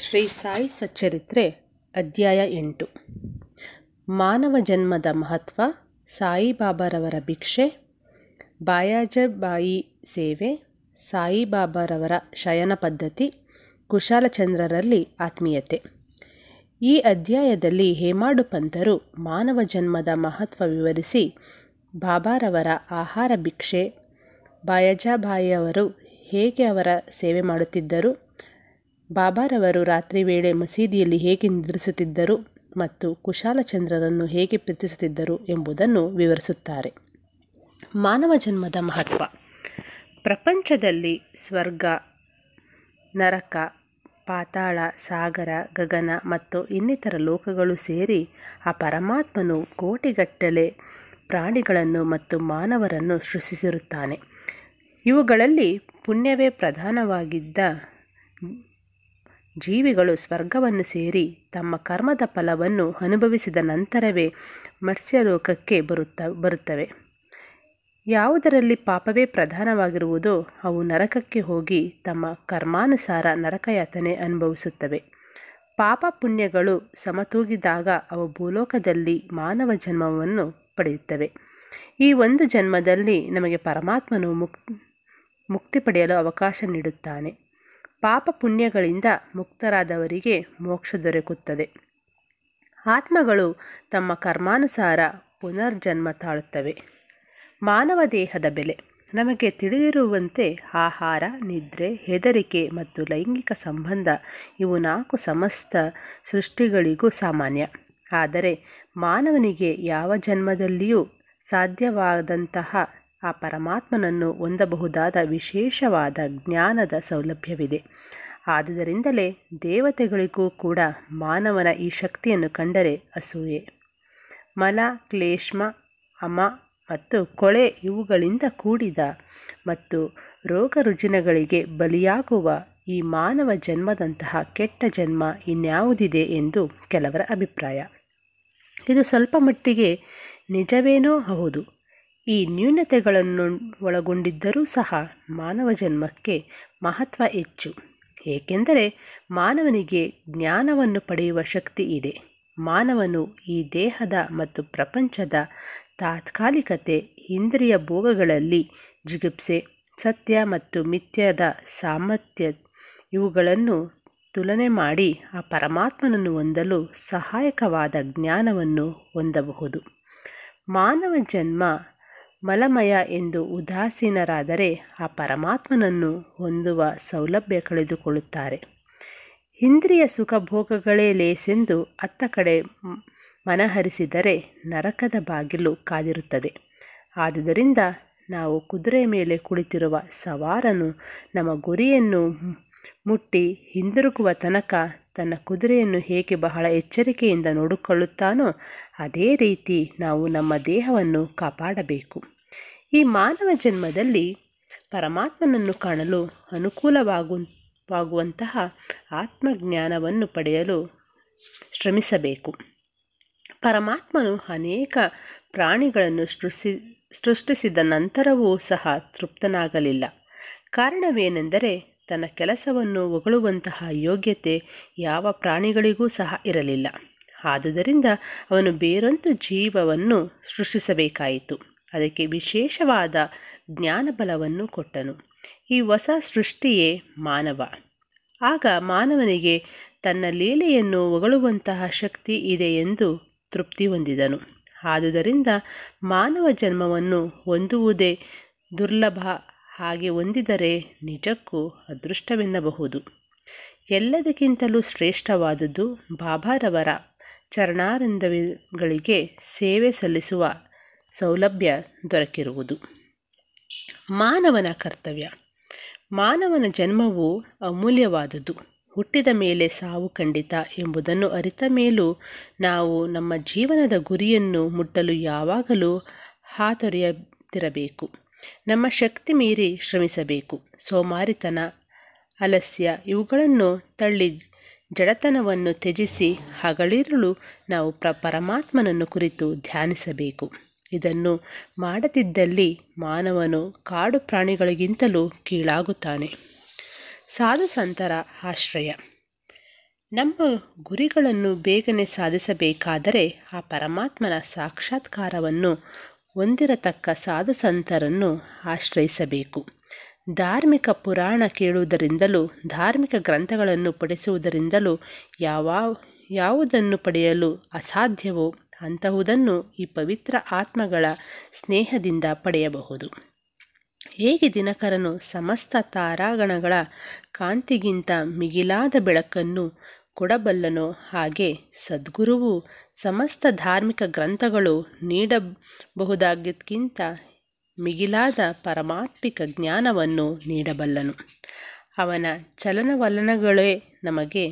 ಶ್ರೀ ಸಾಯಿ ಸಚ್ಚರಿತ್ರೆ ಅಧ್ಯಾಯ ಎಂಟು ಮಾನವ ಜನ್ಮದ ಮಹತ್ವ ಸಾಯಿಬಾಬಾರವರ ಭಿಕ್ಷೆ ಬಾಯಾಜಬಾಯಿ ಸೇವೆ ಸಾಯಿಬಾಬಾರವರ ಶಯನ ಪದ್ಧತಿ ಕುಶಾಲಚಂದ್ರರಲ್ಲಿ ಆತ್ಮೀಯತೆ ಈ ಅಧ್ಯಾಯದಲ್ಲಿ ಹೇಮಾಡು ಪಂಥರು ಮಾನವ ಜನ್ಮದ ಮಹತ್ವ ವಿವರಿಸಿ ಬಾಬಾರವರ ಆಹಾರ ಭಿಕ್ಷೆ ಬಾಯಜಾಬಾಯಿಯವರು ಹೇಗೆ ಅವರ ಸೇವೆ ಮಾಡುತ್ತಿದ್ದರು ಬಾಬಾರವರು ರಾತ್ರಿ ವೇಳೆ ಮಸೀದಿಯಲ್ಲಿ ಹೇಗೆ ನಿದ್ರಿಸುತ್ತಿದ್ದರು ಮತ್ತು ಕುಶಾಲಚಂದ್ರರನ್ನು ಹೇಗೆ ಪ್ರೀತಿಸುತ್ತಿದ್ದರು ಎಂಬುದನ್ನು ವಿವರಿಸುತ್ತಾರೆ ಮಾನವ ಜನ್ಮದ ಮಹತ್ವ ಪ್ರಪಂಚದಲ್ಲಿ ಸ್ವರ್ಗ ನರಕ ಪಾತಾಳ ಸಾಗರ ಗಗನ ಮತ್ತು ಇನ್ನಿತರ ಲೋಕಗಳು ಸೇರಿ ಆ ಪರಮಾತ್ಮನು ಕೋಟಿಗಟ್ಟಲೆ ಪ್ರಾಣಿಗಳನ್ನು ಮತ್ತು ಮಾನವರನ್ನು ಸೃಷ್ಟಿಸಿರುತ್ತಾನೆ ಇವುಗಳಲ್ಲಿ ಪುಣ್ಯವೇ ಪ್ರಧಾನವಾಗಿದ್ದ ಜೀವಿಗಳು ಸ್ವರ್ಗವನ್ನು ಸೇರಿ ತಮ್ಮ ಕರ್ಮದ ಫಲವನ್ನು ಅನುಭವಿಸಿದ ನಂತರವೇ ಮತ್ಸ್ಯಲೋಕಕ್ಕೆ ಬರುತ್ತ ಬರುತ್ತವೆ ಯಾವುದರಲ್ಲಿ ಪಾಪವೇ ಪ್ರಧಾನವಾಗಿರುವುದೋ ಅವು ನರಕಕ್ಕೆ ಹೋಗಿ ತಮ್ಮ ಕರ್ಮಾನುಸಾರ ನರಕಯಾತನೆ ಅನುಭವಿಸುತ್ತವೆ ಪಾಪ ಪುಣ್ಯಗಳು ಸಮತೂಗಿದಾಗ ಅವು ಭೂಲೋಕದಲ್ಲಿ ಮಾನವ ಜನ್ಮವನ್ನು ಪಡೆಯುತ್ತವೆ ಈ ಒಂದು ಜನ್ಮದಲ್ಲಿ ನಮಗೆ ಪರಮಾತ್ಮನು ಮುಕ್ ಮುಕ್ತಿ ಪಡೆಯಲು ಅವಕಾಶ ನೀಡುತ್ತಾನೆ ಪಾಪ ಪುಣ್ಯಗಳಿಂದ ಮುಕ್ತರಾದವರಿಗೆ ಮೋಕ್ಷ ದೊರಕುತ್ತದೆ ಆತ್ಮಗಳು ತಮ್ಮ ಕರ್ಮಾನುಸಾರ ಪುನರ್ಜನ್ಮ ತಾಳುತ್ತವೆ ಮಾನವ ದೇಹದ ಬೆಲೆ ನಮಗೆ ತಿಳಿದಿರುವಂತೆ ಆಹಾರ ನಿದ್ರೆ ಹೆದರಿಕೆ ಮತ್ತು ಲೈಂಗಿಕ ಸಂಬಂಧ ಇವು ನಾಲ್ಕು ಸಮಸ್ತ ಸೃಷ್ಟಿಗಳಿಗೂ ಸಾಮಾನ್ಯ ಆದರೆ ಮಾನವನಿಗೆ ಯಾವ ಜನ್ಮದಲ್ಲಿಯೂ ಸಾಧ್ಯವಾದಂತಹ ಆ ಪರಮಾತ್ಮನನ್ನು ಹೊಂದಬಹುದಾದ ವಿಶೇಷವಾದ ಜ್ಞಾನದ ಸೌಲಭ್ಯವಿದೆ ಆದುದರಿಂದಲೇ ದೇವತೆಗಳಿಗೂ ಕೂಡ ಮಾನವನ ಈ ಶಕ್ತಿಯನ್ನು ಕಂಡರೆ ಅಸೂಯೆ ಮಲ ಕ್ಲೇಷ್ಮ ಅಮ ಮತ್ತು ಕೊಳೆ ಇವುಗಳಿಂದ ಕೂಡಿದ ಮತ್ತು ರೋಗ ರುಜಿನಗಳಿಗೆ ಬಲಿಯಾಗುವ ಈ ಮಾನವ ಜನ್ಮದಂತಹ ಕೆಟ್ಟ ಜನ್ಮ ಇನ್ಯಾವುದಿದೆ ಎಂದು ಕೆಲವರ ಅಭಿಪ್ರಾಯ ಇದು ಸ್ವಲ್ಪ ಮಟ್ಟಿಗೆ ನಿಜವೇನೋ ಹೌದು ಈ ನ್ಯೂನತೆಗಳನ್ನು ಒಳಗೊಂಡಿದ್ದರೂ ಸಹ ಮಾನವ ಜನ್ಮಕ್ಕೆ ಮಹತ್ವ ಹೆಚ್ಚು ಏಕೆಂದರೆ ಮಾನವನಿಗೆ ಜ್ಞಾನವನ್ನು ಪಡೆಯುವ ಶಕ್ತಿ ಇದೆ ಮಾನವನು ಈ ದೇಹದ ಮತ್ತು ಪ್ರಪಂಚದ ತಾತ್ಕಾಲಿಕತೆ ಇಂದ್ರಿಯ ಭೋಗಗಳಲ್ಲಿ ಜಿಗುಪ್ಸೆ ಸತ್ಯ ಮತ್ತು ಮಿಥ್ಯದ ಸಾಮರ್ಥ್ಯ ಇವುಗಳನ್ನು ತುಲನೆ ಮಾಡಿ ಆ ಪರಮಾತ್ಮನನ್ನು ಹೊಂದಲು ಸಹಾಯಕವಾದ ಜ್ಞಾನವನ್ನು ಹೊಂದಬಹುದು ಮಾನವ ಜನ್ಮ ಮಲಮಯ ಎಂದು ಉದಾಸೀನರಾದರೆ ಆ ಪರಮಾತ್ಮನನ್ನು ಹೊಂದುವ ಸೌಲಭ್ಯ ಕಳೆದುಕೊಳ್ಳುತ್ತಾರೆ ಇಂದ್ರಿಯ ಭೋಗಗಳೇ ಲೇಸೆಂದು ಅತ್ತ ಕಡೆ ಮನಹರಿಸಿದರೆ ನರಕದ ಬಾಗಿಲು ಕಾದಿರುತ್ತದೆ ಆದುದರಿಂದ ನಾವು ಕುದುರೆ ಮೇಲೆ ಕುಳಿತಿರುವ ಸವಾರನು ನಮ್ಮ ಗುರಿಯನ್ನು ಮುಟ್ಟಿ ಹಿಂದಿರುಗುವ ತನಕ ತನ್ನ ಕುದುರೆಯನ್ನು ಹೇಗೆ ಬಹಳ ಎಚ್ಚರಿಕೆಯಿಂದ ನೋಡಿಕೊಳ್ಳುತ್ತಾನೋ ಅದೇ ರೀತಿ ನಾವು ನಮ್ಮ ದೇಹವನ್ನು ಕಾಪಾಡಬೇಕು ಈ ಮಾನವ ಜನ್ಮದಲ್ಲಿ ಪರಮಾತ್ಮನನ್ನು ಕಾಣಲು ಅನುಕೂಲವಾಗುವಂತಹ ಆತ್ಮಜ್ಞಾನವನ್ನು ಪಡೆಯಲು ಶ್ರಮಿಸಬೇಕು ಪರಮಾತ್ಮನು ಅನೇಕ ಪ್ರಾಣಿಗಳನ್ನು ಸೃಷ್ಟಿ ಸೃಷ್ಟಿಸಿದ ನಂತರವೂ ಸಹ ತೃಪ್ತನಾಗಲಿಲ್ಲ ಕಾರಣವೇನೆಂದರೆ ತನ್ನ ಕೆಲಸವನ್ನು ಹೊಗಳುವಂತಹ ಯೋಗ್ಯತೆ ಯಾವ ಪ್ರಾಣಿಗಳಿಗೂ ಸಹ ಇರಲಿಲ್ಲ ಆದುದರಿಂದ ಅವನು ಬೇರೊಂದು ಜೀವವನ್ನು ಸೃಷ್ಟಿಸಬೇಕಾಯಿತು ಅದಕ್ಕೆ ವಿಶೇಷವಾದ ಜ್ಞಾನಬಲವನ್ನು ಕೊಟ್ಟನು ಈ ಹೊಸ ಸೃಷ್ಟಿಯೇ ಮಾನವ ಆಗ ಮಾನವನಿಗೆ ತನ್ನ ಲೀಲೆಯನ್ನು ಒಗಳುವಂತಹ ಶಕ್ತಿ ಇದೆ ಎಂದು ತೃಪ್ತಿ ಹೊಂದಿದನು ಆದುದರಿಂದ ಮಾನವ ಜನ್ಮವನ್ನು ಹೊಂದುವುದೇ ದುರ್ಲಭ ಹಾಗೆ ಹೊಂದಿದರೆ ನಿಜಕ್ಕೂ ಅದೃಷ್ಟವೆನ್ನಬಹುದು ಎಲ್ಲದಕ್ಕಿಂತಲೂ ಶ್ರೇಷ್ಠವಾದದ್ದು ಬಾಬಾರವರ ಚರಣಾರಂದಗಳಿಗೆ ಸೇವೆ ಸಲ್ಲಿಸುವ ಸೌಲಭ್ಯ ದೊರಕಿರುವುದು ಮಾನವನ ಕರ್ತವ್ಯ ಮಾನವನ ಜನ್ಮವು ಅಮೂಲ್ಯವಾದುದು ಹುಟ್ಟಿದ ಮೇಲೆ ಸಾವು ಖಂಡಿತ ಎಂಬುದನ್ನು ಅರಿತ ಮೇಲೂ ನಾವು ನಮ್ಮ ಜೀವನದ ಗುರಿಯನ್ನು ಮುಟ್ಟಲು ಯಾವಾಗಲೂ ಹಾತೊರೆಯದಿರಬೇಕು ನಮ್ಮ ಶಕ್ತಿ ಮೀರಿ ಶ್ರಮಿಸಬೇಕು ಸೋಮಾರಿತನ ಅಲಸ್ಯ ಇವುಗಳನ್ನು ತಳ್ಳಿ ಜಡತನವನ್ನು ತ್ಯಜಿಸಿ ಹಗಳಿರಲು ನಾವು ಪ್ರ ಪರಮಾತ್ಮನನ್ನು ಕುರಿತು ಧ್ಯಾನಿಸಬೇಕು ಇದನ್ನು ಮಾಡದಿದ್ದಲ್ಲಿ ಮಾನವನು ಕಾಡು ಪ್ರಾಣಿಗಳಿಗಿಂತಲೂ ಕೀಳಾಗುತ್ತಾನೆ ಸಾಧು ಸಂತರ ಆಶ್ರಯ ನಮ್ಮ ಗುರಿಗಳನ್ನು ಬೇಗನೆ ಸಾಧಿಸಬೇಕಾದರೆ ಆ ಪರಮಾತ್ಮನ ಸಾಕ್ಷಾತ್ಕಾರವನ್ನು ಹೊಂದಿರತಕ್ಕ ಸಾಧು ಸಂತರನ್ನು ಆಶ್ರಯಿಸಬೇಕು ಧಾರ್ಮಿಕ ಪುರಾಣ ಕೇಳುವುದರಿಂದಲೂ ಧಾರ್ಮಿಕ ಗ್ರಂಥಗಳನ್ನು ಪಡಿಸುವುದರಿಂದಲೂ ಯಾವ ಯಾವುದನ್ನು ಪಡೆಯಲು ಅಸಾಧ್ಯವೋ ಅಂತಹುದನ್ನು ಈ ಪವಿತ್ರ ಆತ್ಮಗಳ ಸ್ನೇಹದಿಂದ ಪಡೆಯಬಹುದು ಹೇಗೆ ದಿನಕರನು ಸಮಸ್ತ ತಾರಾಗಣಗಳ ಕಾಂತಿಗಿಂತ ಮಿಗಿಲಾದ ಬೆಳಕನ್ನು ಕೊಡಬಲ್ಲನೋ ಹಾಗೆ ಸದ್ಗುರುವು ಸಮಸ್ತ ಧಾರ್ಮಿಕ ಗ್ರಂಥಗಳು ನೀಡಬಹುದಾಗಿದ್ದಕ್ಕಿಂತ ಮಿಗಿಲಾದ ಪರಮಾತ್ಮಿಕ ಜ್ಞಾನವನ್ನು ನೀಡಬಲ್ಲನು ಅವನ ಚಲನವಲನಗಳೇ ನಮಗೆ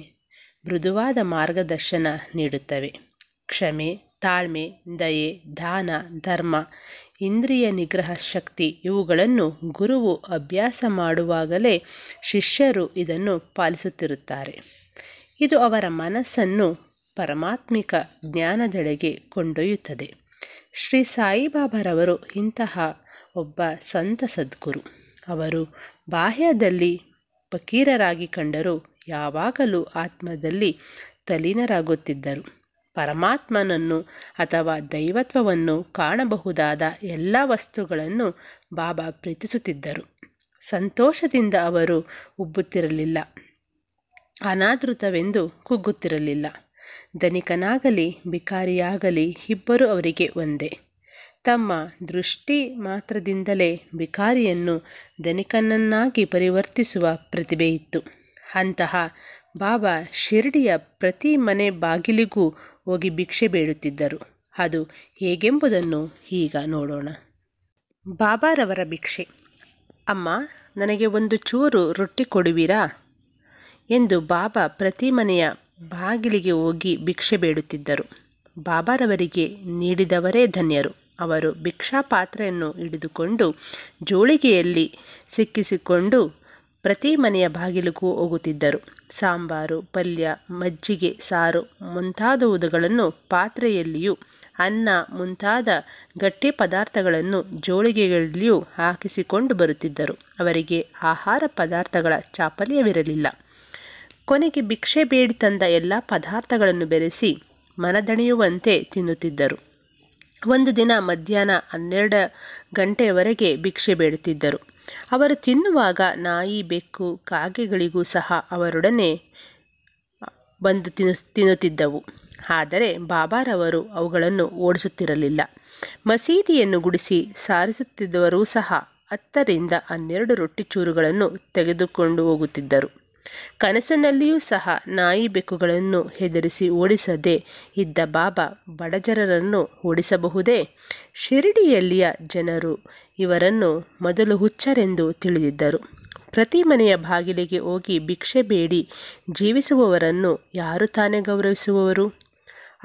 ಮೃದುವಾದ ಮಾರ್ಗದರ್ಶನ ನೀಡುತ್ತವೆ ಕ್ಷಮೆ ತಾಳ್ಮೆ ದಯೆ ದಾನ ಧರ್ಮ ಇಂದ್ರಿಯ ನಿಗ್ರಹ ಶಕ್ತಿ ಇವುಗಳನ್ನು ಗುರುವು ಅಭ್ಯಾಸ ಮಾಡುವಾಗಲೇ ಶಿಷ್ಯರು ಇದನ್ನು ಪಾಲಿಸುತ್ತಿರುತ್ತಾರೆ ಇದು ಅವರ ಮನಸ್ಸನ್ನು ಪರಮಾತ್ಮಿಕ ಜ್ಞಾನದೆಡೆಗೆ ಕೊಂಡೊಯ್ಯುತ್ತದೆ ಶ್ರೀ ಸಾಯಿಬಾಬಾರವರು ಇಂತಹ ಒಬ್ಬ ಸಂತ ಸದ್ಗುರು ಅವರು ಬಾಹ್ಯದಲ್ಲಿ ಫಕೀರರಾಗಿ ಕಂಡರೂ ಯಾವಾಗಲೂ ಆತ್ಮದಲ್ಲಿ ತಲೀನರಾಗುತ್ತಿದ್ದರು ಪರಮಾತ್ಮನನ್ನು ಅಥವಾ ದೈವತ್ವವನ್ನು ಕಾಣಬಹುದಾದ ಎಲ್ಲ ವಸ್ತುಗಳನ್ನು ಬಾಬಾ ಪ್ರೀತಿಸುತ್ತಿದ್ದರು ಸಂತೋಷದಿಂದ ಅವರು ಉಬ್ಬುತ್ತಿರಲಿಲ್ಲ ಅನಾದೃತವೆಂದು ಕುಗ್ಗುತ್ತಿರಲಿಲ್ಲ ಧನಿಕನಾಗಲಿ ಭಿಕಾರಿಯಾಗಲಿ ಇಬ್ಬರು ಅವರಿಗೆ ಒಂದೇ ತಮ್ಮ ದೃಷ್ಟಿ ಮಾತ್ರದಿಂದಲೇ ಭಿಕಾರಿಯನ್ನು ಧನಿಕನನ್ನಾಗಿ ಪರಿವರ್ತಿಸುವ ಪ್ರತಿಭೆಯಿತ್ತು ಅಂತಹ ಬಾಬಾ ಶಿರಡಿಯ ಪ್ರತಿ ಮನೆ ಬಾಗಿಲಿಗೂ ಹೋಗಿ ಭಿಕ್ಷೆ ಬೇಡುತ್ತಿದ್ದರು ಅದು ಹೇಗೆಂಬುದನ್ನು ಈಗ ನೋಡೋಣ ಬಾಬಾರವರ ಭಿಕ್ಷೆ ಅಮ್ಮ ನನಗೆ ಒಂದು ಚೂರು ರೊಟ್ಟಿ ಕೊಡುವಿರಾ ಎಂದು ಬಾಬಾ ಪ್ರತಿ ಮನೆಯ ಬಾಗಿಲಿಗೆ ಹೋಗಿ ಭಿಕ್ಷೆ ಬೇಡುತ್ತಿದ್ದರು ಬಾಬಾರವರಿಗೆ ನೀಡಿದವರೇ ಧನ್ಯರು ಅವರು ಭಿಕ್ಷಾ ಪಾತ್ರೆಯನ್ನು ಹಿಡಿದುಕೊಂಡು ಜೋಳಿಗೆಯಲ್ಲಿ ಸಿಕ್ಕಿಸಿಕೊಂಡು ಪ್ರತಿ ಮನೆಯ ಬಾಗಿಲಿಗೂ ಹೋಗುತ್ತಿದ್ದರು ಸಾಂಬಾರು ಪಲ್ಯ ಮಜ್ಜಿಗೆ ಸಾರು ಮುಂತಾದವುಗಳನ್ನು ಪಾತ್ರೆಯಲ್ಲಿಯೂ ಅನ್ನ ಮುಂತಾದ ಗಟ್ಟಿ ಪದಾರ್ಥಗಳನ್ನು ಜೋಳಿಗೆಗಳಲ್ಲಿಯೂ ಹಾಕಿಸಿಕೊಂಡು ಬರುತ್ತಿದ್ದರು ಅವರಿಗೆ ಆಹಾರ ಪದಾರ್ಥಗಳ ಚಾಪಲ್ಯವಿರಲಿಲ್ಲ ಕೊನೆಗೆ ಭಿಕ್ಷೆ ಬೇಡಿ ತಂದ ಎಲ್ಲ ಪದಾರ್ಥಗಳನ್ನು ಬೆರೆಸಿ ಮನದಣಿಯುವಂತೆ ತಿನ್ನುತ್ತಿದ್ದರು ಒಂದು ದಿನ ಮಧ್ಯಾಹ್ನ ಹನ್ನೆರಡು ಗಂಟೆಯವರೆಗೆ ಭಿಕ್ಷೆ ಬೇಡುತ್ತಿದ್ದರು ಅವರು ತಿನ್ನುವಾಗ ನಾಯಿ ಬೆಕ್ಕು ಕಾಗೆಗಳಿಗೂ ಸಹ ಅವರೊಡನೆ ಬಂದು ತಿನ್ನು ತಿನ್ನುತ್ತಿದ್ದವು ಆದರೆ ಬಾಬಾರವರು ಅವುಗಳನ್ನು ಓಡಿಸುತ್ತಿರಲಿಲ್ಲ ಮಸೀದಿಯನ್ನು ಗುಡಿಸಿ ಸಾರಿಸುತ್ತಿದ್ದವರೂ ಸಹ ಹತ್ತರಿಂದ ಹನ್ನೆರಡು ರೊಟ್ಟಿ ಚೂರುಗಳನ್ನು ತೆಗೆದುಕೊಂಡು ಹೋಗುತ್ತಿದ್ದರು ಕನಸಿನಲ್ಲಿಯೂ ಸಹ ನಾಯಿ ಬೆಕ್ಕುಗಳನ್ನು ಹೆದರಿಸಿ ಓಡಿಸದೆ ಇದ್ದ ಬಾಬಾ ಬಡಜರರನ್ನು ಓಡಿಸಬಹುದೇ ಶಿರಡಿಯಲ್ಲಿಯ ಜನರು ಇವರನ್ನು ಮೊದಲು ಹುಚ್ಚರೆಂದು ತಿಳಿದಿದ್ದರು ಪ್ರತಿ ಮನೆಯ ಬಾಗಿಲಿಗೆ ಹೋಗಿ ಭಿಕ್ಷೆ ಬೇಡಿ ಜೀವಿಸುವವರನ್ನು ಯಾರು ತಾನೇ ಗೌರವಿಸುವವರು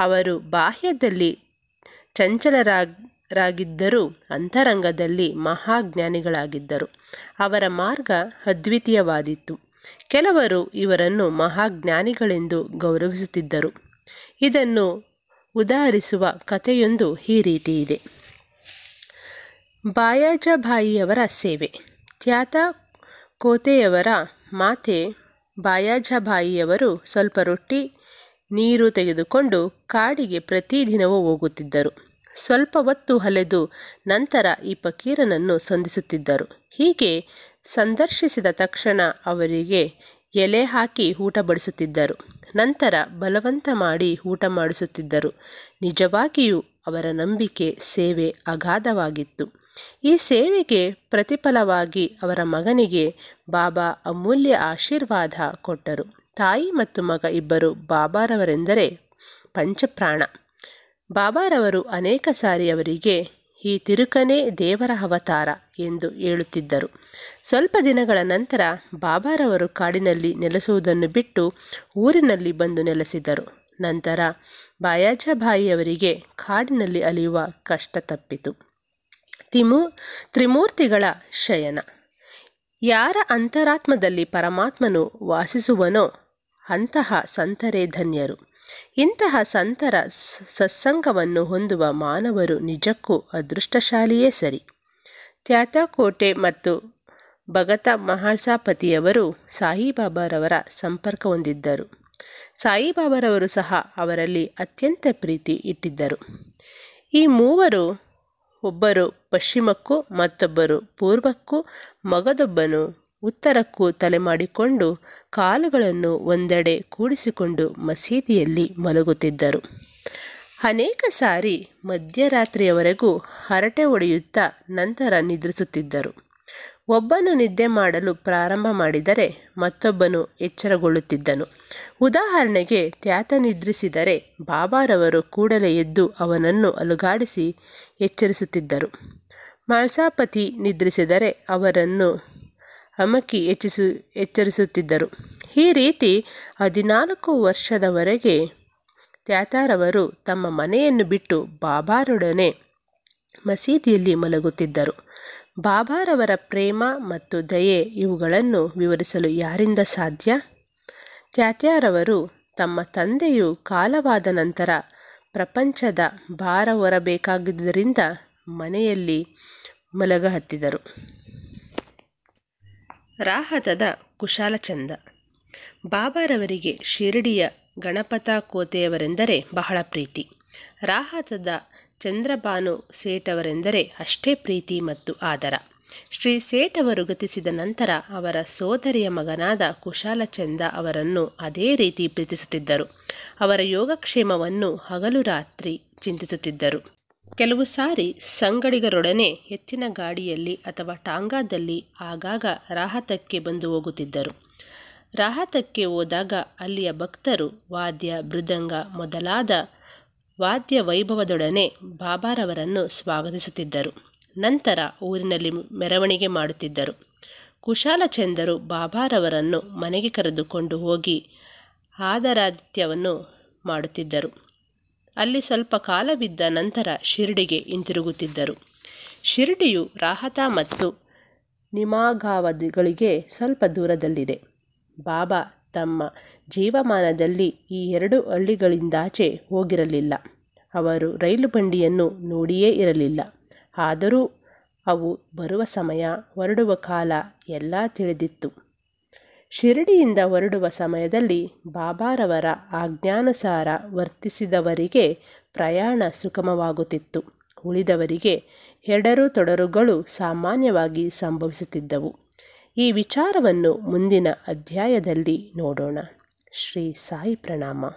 ಅವರು ಬಾಹ್ಯದಲ್ಲಿ ಚಂಚಲರಾಗಿದ್ದರೂ ಅಂತರಂಗದಲ್ಲಿ ಮಹಾಜ್ಞಾನಿಗಳಾಗಿದ್ದರು ಅವರ ಮಾರ್ಗ ಅದ್ವಿತೀಯವಾದಿತ್ತು ಕೆಲವರು ಇವರನ್ನು ಮಹಾಜ್ಞಾನಿಗಳೆಂದು ಗೌರವಿಸುತ್ತಿದ್ದರು ಇದನ್ನು ಉದಾಹರಿಸುವ ಕಥೆಯೊಂದು ಈ ರೀತಿ ಇದೆ ಬಾಯಾಜಬಾಯಿಯವರ ಸೇವೆ ತ್ಯಾತ ಕೋತೆಯವರ ಮಾತೆ ಬಾಯಾಜಬಾಯಿಯವರು ಸ್ವಲ್ಪ ರೊಟ್ಟಿ ನೀರು ತೆಗೆದುಕೊಂಡು ಕಾಡಿಗೆ ಪ್ರತಿದಿನವೂ ಹೋಗುತ್ತಿದ್ದರು ಸ್ವಲ್ಪ ಹೊತ್ತು ಹಲೆದು ನಂತರ ಈ ಫಕೀರನನ್ನು ಸಂಧಿಸುತ್ತಿದ್ದರು ಹೀಗೆ ಸಂದರ್ಶಿಸಿದ ತಕ್ಷಣ ಅವರಿಗೆ ಎಲೆ ಹಾಕಿ ಊಟ ಬಡಿಸುತ್ತಿದ್ದರು ನಂತರ ಬಲವಂತ ಮಾಡಿ ಊಟ ಮಾಡಿಸುತ್ತಿದ್ದರು ನಿಜವಾಗಿಯೂ ಅವರ ನಂಬಿಕೆ ಸೇವೆ ಅಗಾಧವಾಗಿತ್ತು ಈ ಸೇವೆಗೆ ಪ್ರತಿಫಲವಾಗಿ ಅವರ ಮಗನಿಗೆ ಬಾಬಾ ಅಮೂಲ್ಯ ಆಶೀರ್ವಾದ ಕೊಟ್ಟರು ತಾಯಿ ಮತ್ತು ಮಗ ಇಬ್ಬರು ಬಾಬಾರವರೆಂದರೆ ಪಂಚಪ್ರಾಣ ಬಾಬಾರವರು ಅನೇಕ ಸಾರಿ ಅವರಿಗೆ ಈ ತಿರುಕನೇ ದೇವರ ಅವತಾರ ಎಂದು ಹೇಳುತ್ತಿದ್ದರು ಸ್ವಲ್ಪ ದಿನಗಳ ನಂತರ ಬಾಬಾರವರು ಕಾಡಿನಲ್ಲಿ ನೆಲೆಸುವುದನ್ನು ಬಿಟ್ಟು ಊರಿನಲ್ಲಿ ಬಂದು ನೆಲೆಸಿದರು ನಂತರ ಬಾಯಾಜಬಾಯಿಯವರಿಗೆ ಕಾಡಿನಲ್ಲಿ ಅಲಿಯುವ ಕಷ್ಟ ತಪ್ಪಿತು ತಿಮು ತ್ರಿಮೂರ್ತಿಗಳ ಶಯನ ಯಾರ ಅಂತರಾತ್ಮದಲ್ಲಿ ಪರಮಾತ್ಮನು ವಾಸಿಸುವನೋ ಅಂತಹ ಸಂತರೇ ಧನ್ಯರು ಇಂತಹ ಸಂತರ ಸತ್ಸಂಗವನ್ನು ಹೊಂದುವ ಮಾನವರು ನಿಜಕ್ಕೂ ಅದೃಷ್ಟಶಾಲಿಯೇ ಸರಿ ಕೋಟೆ ಮತ್ತು ಭಗತ ಮಹಾಲ್ಸಾಪತಿಯವರು ಸಾಯಿಬಾಬಾರವರ ಸಂಪರ್ಕ ಹೊಂದಿದ್ದರು ಸಾಯಿಬಾಬಾರವರು ಸಹ ಅವರಲ್ಲಿ ಅತ್ಯಂತ ಪ್ರೀತಿ ಇಟ್ಟಿದ್ದರು ಈ ಮೂವರು ಒಬ್ಬರು ಪಶ್ಚಿಮಕ್ಕೂ ಮತ್ತೊಬ್ಬರು ಪೂರ್ವಕ್ಕೂ ಮಗದೊಬ್ಬನು ಉತ್ತರಕ್ಕೂ ತಲೆಮಾಡಿಕೊಂಡು ಕಾಲುಗಳನ್ನು ಒಂದೆಡೆ ಕೂಡಿಸಿಕೊಂಡು ಮಸೀದಿಯಲ್ಲಿ ಮಲಗುತ್ತಿದ್ದರು ಅನೇಕ ಸಾರಿ ಮಧ್ಯರಾತ್ರಿಯವರೆಗೂ ಹರಟೆ ಹೊಡೆಯುತ್ತಾ ನಂತರ ನಿದ್ರಿಸುತ್ತಿದ್ದರು ಒಬ್ಬನು ನಿದ್ದೆ ಮಾಡಲು ಪ್ರಾರಂಭ ಮಾಡಿದರೆ ಮತ್ತೊಬ್ಬನು ಎಚ್ಚರಗೊಳ್ಳುತ್ತಿದ್ದನು ಉದಾಹರಣೆಗೆ ತ್ಯಾತ ನಿದ್ರಿಸಿದರೆ ಬಾಬಾರವರು ಕೂಡಲೇ ಎದ್ದು ಅವನನ್ನು ಅಲುಗಾಡಿಸಿ ಎಚ್ಚರಿಸುತ್ತಿದ್ದರು ಮಾಲ್ಸಾಪತಿ ನಿದ್ರಿಸಿದರೆ ಅವರನ್ನು ಅಮಕಿ ಹೆಚ್ಚಿಸು ಎಚ್ಚರಿಸುತ್ತಿದ್ದರು ಈ ರೀತಿ ಹದಿನಾಲ್ಕು ವರ್ಷದವರೆಗೆ ತ್ಯಾತಾರವರು ತಮ್ಮ ಮನೆಯನ್ನು ಬಿಟ್ಟು ಬಾಬಾರೊಡನೆ ಮಸೀದಿಯಲ್ಲಿ ಮಲಗುತ್ತಿದ್ದರು ಬಾಬಾರವರ ಪ್ರೇಮ ಮತ್ತು ದಯೆ ಇವುಗಳನ್ನು ವಿವರಿಸಲು ಯಾರಿಂದ ಸಾಧ್ಯ ತ್ಯಾತ್ಯಾರವರು ತಮ್ಮ ತಂದೆಯು ಕಾಲವಾದ ನಂತರ ಪ್ರಪಂಚದ ಭಾರ ಹೊರಬೇಕಾಗಿದ್ದರಿಂದ ಮನೆಯಲ್ಲಿ ಮಲಗ ಹತ್ತಿದರು ರಾಹತದ ಕುಶಾಲಚಂದ ಬಾಬಾರವರಿಗೆ ಶಿರಡಿಯ ಗಣಪತ ಕೋತೆಯವರೆಂದರೆ ಬಹಳ ಪ್ರೀತಿ ರಾಹತದ ಚಂದ್ರಭಾನು ಸೇಠವರೆಂದರೆ ಅಷ್ಟೇ ಪ್ರೀತಿ ಮತ್ತು ಆದರ ಶ್ರೀ ಸೇಠ್ ಅವರು ಗತಿಸಿದ ನಂತರ ಅವರ ಸೋದರಿಯ ಮಗನಾದ ಕುಶಾಲಚಂದ ಅವರನ್ನು ಅದೇ ರೀತಿ ಪ್ರೀತಿಸುತ್ತಿದ್ದರು ಅವರ ಯೋಗಕ್ಷೇಮವನ್ನು ಹಗಲು ರಾತ್ರಿ ಚಿಂತಿಸುತ್ತಿದ್ದರು ಕೆಲವು ಸಾರಿ ಸಂಗಡಿಗರೊಡನೆ ಎತ್ತಿನ ಗಾಡಿಯಲ್ಲಿ ಅಥವಾ ಟಾಂಗಾದಲ್ಲಿ ಆಗಾಗ ರಾಹತಕ್ಕೆ ಬಂದು ಹೋಗುತ್ತಿದ್ದರು ರಾಹತಕ್ಕೆ ಹೋದಾಗ ಅಲ್ಲಿಯ ಭಕ್ತರು ವಾದ್ಯ ಮೃದಂಗ ಮೊದಲಾದ ವಾದ್ಯ ವೈಭವದೊಡನೆ ಬಾಬಾರವರನ್ನು ಸ್ವಾಗತಿಸುತ್ತಿದ್ದರು ನಂತರ ಊರಿನಲ್ಲಿ ಮೆರವಣಿಗೆ ಮಾಡುತ್ತಿದ್ದರು ಕುಶಾಲಚಂದರು ಬಾಬಾರವರನ್ನು ಮನೆಗೆ ಕರೆದುಕೊಂಡು ಹೋಗಿ ಆದರಾದಿತ್ಯವನ್ನು ಮಾಡುತ್ತಿದ್ದರು ಅಲ್ಲಿ ಸ್ವಲ್ಪ ಕಾಲ ಬಿದ್ದ ನಂತರ ಶಿರ್ಡಿಗೆ ಹಿಂತಿರುಗುತ್ತಿದ್ದರು ಶಿರ್ಡಿಯು ರಾಹತ ಮತ್ತು ನಿಮಾಗಾವಧಿಗಳಿಗೆ ಸ್ವಲ್ಪ ದೂರದಲ್ಲಿದೆ ಬಾಬಾ ತಮ್ಮ ಜೀವಮಾನದಲ್ಲಿ ಈ ಎರಡು ಹಳ್ಳಿಗಳಿಂದಾಚೆ ಹೋಗಿರಲಿಲ್ಲ ಅವರು ರೈಲು ಬಂಡಿಯನ್ನು ನೋಡಿಯೇ ಇರಲಿಲ್ಲ ಆದರೂ ಅವು ಬರುವ ಸಮಯ ಹೊರಡುವ ಕಾಲ ಎಲ್ಲ ತಿಳಿದಿತ್ತು ಶಿರಡಿಯಿಂದ ಹೊರಡುವ ಸಮಯದಲ್ಲಿ ಬಾಬಾರವರ ಆಜ್ಞಾನುಸಾರ ವರ್ತಿಸಿದವರಿಗೆ ಪ್ರಯಾಣ ಸುಗಮವಾಗುತ್ತಿತ್ತು ಉಳಿದವರಿಗೆ ಎಡರು ತೊಡರುಗಳು ಸಾಮಾನ್ಯವಾಗಿ ಸಂಭವಿಸುತ್ತಿದ್ದವು ಈ ವಿಚಾರವನ್ನು ಮುಂದಿನ ಅಧ್ಯಾಯದಲ್ಲಿ ನೋಡೋಣ ಶ್ರೀ ಸಾಯಿ ಪ್ರಣಾಮ